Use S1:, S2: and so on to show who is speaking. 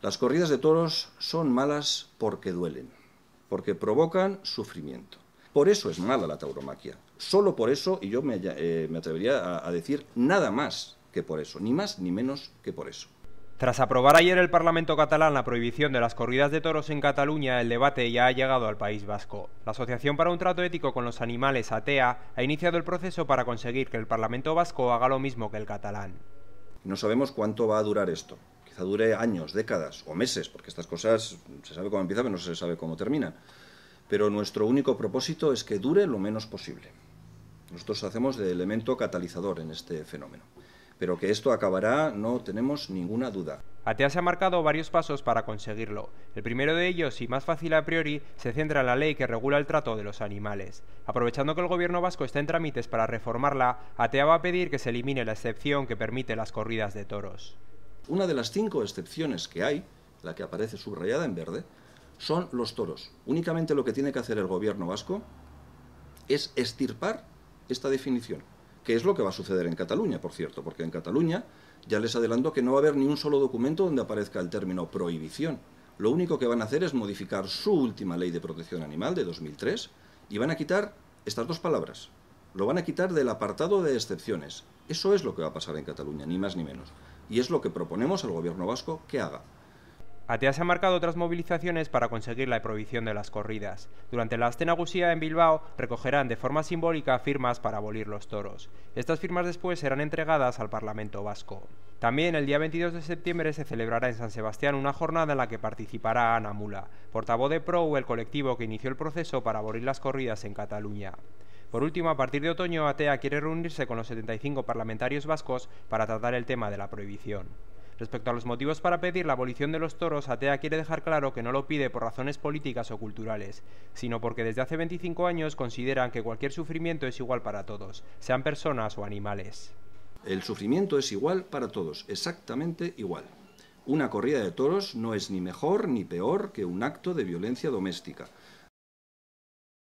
S1: Las corridas de toros son malas porque duelen, porque provocan sufrimiento. Por eso es mala la tauromaquia. Solo por eso, y yo me, eh, atrevería a decir nada más que por eso, ni más ni menos que por eso.
S2: Tras aprobar ayer el Parlamento catalán la prohibición de las corridas de toros en Cataluña, el debate ya ha llegado al País Vasco. La Asociación para un Trato Ético con los Animales, ATEA, ha iniciado el proceso para conseguir que el Parlamento Vasco haga lo mismo que el catalán.
S1: No sabemos cuánto va a durar esto dure años, décadas o meses, porque estas cosas se sabe cómo empiezan, pero no se sabe cómo terminan. Pero nuestro único propósito es que dure lo menos posible. Nosotros hacemos de elemento catalizador en este fenómeno. Pero que esto acabará no tenemos ninguna duda.
S2: Atea se ha marcado varios pasos para conseguirlo. El primero de ellos, y más fácil a priori, se centra en la ley que regula el trato de los animales. Aprovechando que el gobierno vasco está en trámites para reformarla, Atea va a pedir que se elimine la excepción que permite las corridas de toros.
S1: Una de las cinco excepciones que hay, la que aparece subrayada en verde, son los toros. Únicamente lo que tiene que hacer el gobierno vasco es estirpar esta definición, que es lo que va a suceder en Cataluña, por cierto, porque en Cataluña ya les adelanto que no va a haber ni un solo documento donde aparezca el término prohibición. Lo único que van a hacer es modificar su última ley de protección animal de 2003 y van a quitar estas dos palabras. Lo van a quitar del apartado de excepciones. Eso es lo que va a pasar en Cataluña, ni más ni menos. Y es lo que proponemos al gobierno vasco que haga.
S2: ATEA se ha marcado otras movilizaciones para conseguir la prohibición de las corridas. Durante la Astenagusía en Bilbao recogerán de forma simbólica firmas para abolir los toros. Estas firmas después serán entregadas al Parlamento vasco. También el día 22 de septiembre se celebrará en San Sebastián una jornada en la que participará Ana Mula, portavoz de PRO, el colectivo que inició el proceso para abolir las corridas en Cataluña. Por último, a partir de otoño, Atea quiere reunirse con los 75 parlamentarios vascos para tratar el tema de la prohibición. Respecto a los motivos para pedir la abolición de los toros, Atea quiere dejar claro que no lo pide por razones políticas o culturales, sino porque desde hace 25 años consideran que cualquier sufrimiento es igual para todos, sean personas o animales.
S1: El sufrimiento es igual para todos, exactamente igual. Una corrida de toros no es ni mejor ni peor que un acto de violencia doméstica.